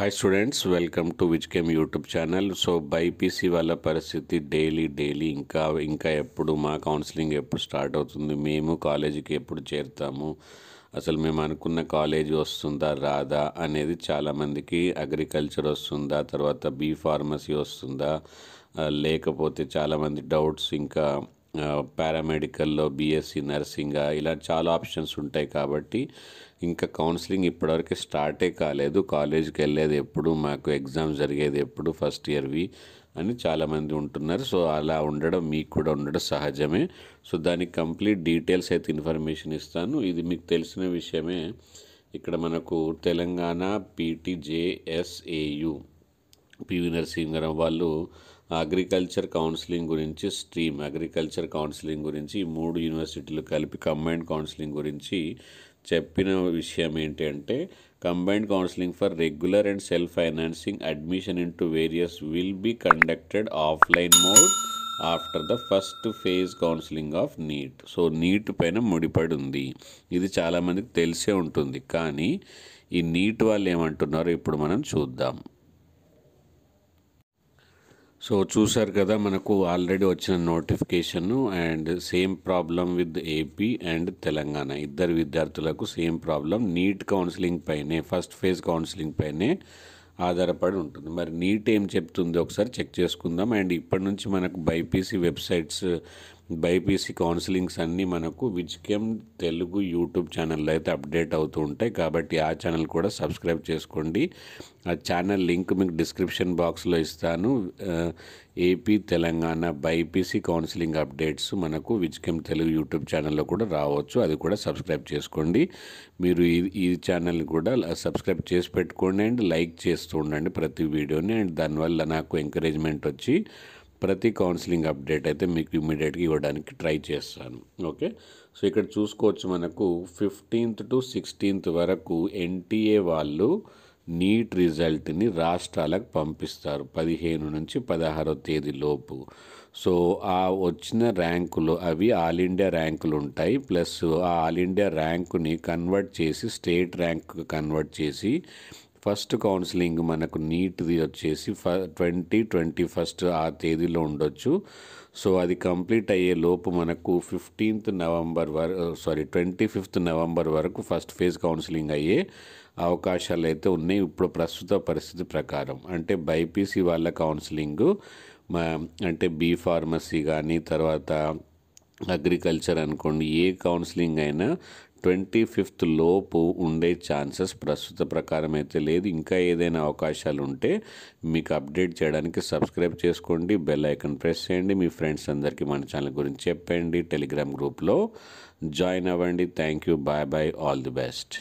hi students welcome to chem YouTube channel so BiPC వాళ్ళ పరిస్థితి daily daily ఇంకా ఇంకా ఎప్పుడు మా కౌన్సిలింగ్ ఎప్పుడు స్టార్ట్ అవుతుంది మేము కాలేజీకి ఎప్పుడు చేరుతాము అసలు మేము అనుకున్న కాలేజ్ వస్తుందా రాదా అనేది చాలామందికి అగ్రికల్చర్ వస్తుందా తర్వాత బీ ఫార్మసీ వస్తుందా లేకపోతే చాలామంది డౌట్స్ ఇంకా పారామెడికల్లో బీఎస్సీ నర్సింగా ఇలా చాలా ఆప్షన్స్ ఉంటాయి కాబట్టి ఇంకా కౌన్సిలింగ్ ఇప్పటివరకు స్టార్టే కాలేదు కాలేజీకి వెళ్ళేది ఎప్పుడు మాకు ఎగ్జామ్స్ జరిగేది ఎప్పుడు ఫస్ట్ ఇయర్వి అని చాలామంది ఉంటున్నారు సో అలా ఉండడం మీకు కూడా ఉండడం సహజమే సో దానికి కంప్లీట్ డీటెయిల్స్ అయితే ఇన్ఫర్మేషన్ ఇస్తాను ఇది మీకు తెలిసిన విషయమే ఇక్కడ మనకు తెలంగాణ పీటీజేఎస్ఏయు పివి నరసింహరావు వాళ్ళు అగ్రికల్చర్ కౌన్సిలింగ్ గురించి స్ట్రీమ్ అగ్రికల్చర్ కౌన్సిలింగ్ గురించి ఈ మూడు యూనివర్సిటీలు కలిపి కంబైన్డ్ కౌన్సిలింగ్ గురించి చెప్పిన విషయం ఏంటంటే combined counselling for regular and self financing admission in to various will be conducted offline mode after the first phase counselling of NEET so NEET పైన ముడిపడి ఉంది ఇది చాలామందికి తెలిసే ఉంటుంది కానీ ఈ నీట్ వాళ్ళు ఏమంటున్నారో ఇప్పుడు మనం చూద్దాం సో చూశారు కదా మనకు ఆల్రెడీ వచ్చిన notification and same problem with AP and Telangana ఇద్దరు విద్యార్థులకు సేమ్ ప్రాబ్లం నీట్ కౌన్సిలింగ్ పైనే ఫస్ట్ ఫేజ్ కౌన్సిలింగ్ పైనే ఆధారపడి ఉంటుంది మరి నీట్ ఏం చెప్తుంది ఒకసారి చెక్ చేసుకుందాం అండ్ ఇప్పటి నుంచి మనకు బైపీసీ వెబ్సైట్స్ బైపీసీ కౌన్సిలింగ్స్ అన్నీ మనకు విజ్కెమ్ తెలుగు యూట్యూబ్ ఛానల్లో అయితే అప్డేట్ అవుతూ ఉంటాయి కాబట్టి ఆ ఛానల్ కూడా సబ్స్క్రైబ్ చేసుకోండి ఆ ఛానల్ లింక్ మీకు డిస్క్రిప్షన్ బాక్స్లో ఇస్తాను AP Telangana BiPC counselling updates మనకు విజ్కెమ్ తెలుగు యూట్యూబ్ ఛానల్లో కూడా రావచ్చు అది కూడా సబ్స్క్రైబ్ చేసుకోండి మీరు ఈ ఈ ఛానల్ని కూడా సబ్స్క్రైబ్ చేసి పెట్టుకోండి అండ్ లైక్ చేస్తూ ఉండండి ప్రతి వీడియోని అండ్ దానివల్ల నాకు ఎంకరేజ్మెంట్ వచ్చి ప్రతి కౌన్సిలింగ్ అప్డేట్ అయితే మీకు ఇమీడియట్గా ఇవ్వడానికి ట్రై చేస్తాను ఓకే సో ఇక్కడ చూసుకోవచ్చు మనకు ఫిఫ్టీన్త్ టు సిక్స్టీన్త్ వరకు ఎన్టీఏ వాళ్ళు నీట్ రిజల్ట్ని రాష్ట్రాలకు పంపిస్తారు పదిహేను నుంచి పదహారో తేదీ లోపు సో ఆ వచ్చిన ర్యాంకులు అవి ఆల్ ఇండియా ర్యాంకులు ఉంటాయి ప్లస్ ఆ ఆల్ ఇండియా ర్యాంకుని కన్వర్ట్ చేసి స్టేట్ ర్యాంకు కన్వర్ట్ చేసి ఫస్ట్ కౌన్సిలింగ్ మనకు నీట్ది వచ్చేసి ఫ ట్వంటీ ట్వంటీ ఫస్ట్ ఆ తేదీలో ఉండొచ్చు సో అది కంప్లీట్ అయ్యే లోపు మనకు ఫిఫ్టీన్త్ నవంబర్ వరకు సారీ ట్వంటీ ఫిఫ్త్ నవంబర్ వరకు ఫస్ట్ ఫేజ్ కౌన్సిలింగ్ అయ్యే అవకాశాలు అయితే ఉన్నాయి ఇప్పుడు ప్రస్తుత పరిస్థితి ప్రకారం అంటే బైపీసీ వాళ్ళ కౌన్సిలింగ్ అంటే బీ ఫార్మసీ కానీ తర్వాత అగ్రికల్చర్ అనుకోండి ఏ కౌన్సిలింగ్ అయినా ట్వంటీ ఫిఫ్త్ లోపు ఉండే ఛాన్సెస్ ప్రస్తుత ప్రకారం అయితే లేదు ఇంకా ఏదైనా అవకాశాలు ఉంటే మీకు అప్డేట్ చేయడానికి సబ్స్క్రైబ్ చేసుకోండి బెల్ ఐకన్ ప్రెస్ చేయండి మీ ఫ్రెండ్స్ అందరికీ మన ఛానల్ గురించి చెప్పండి టెలిగ్రామ్ గ్రూప్లో జాయిన్ అవ్వండి thank you bye bye all the best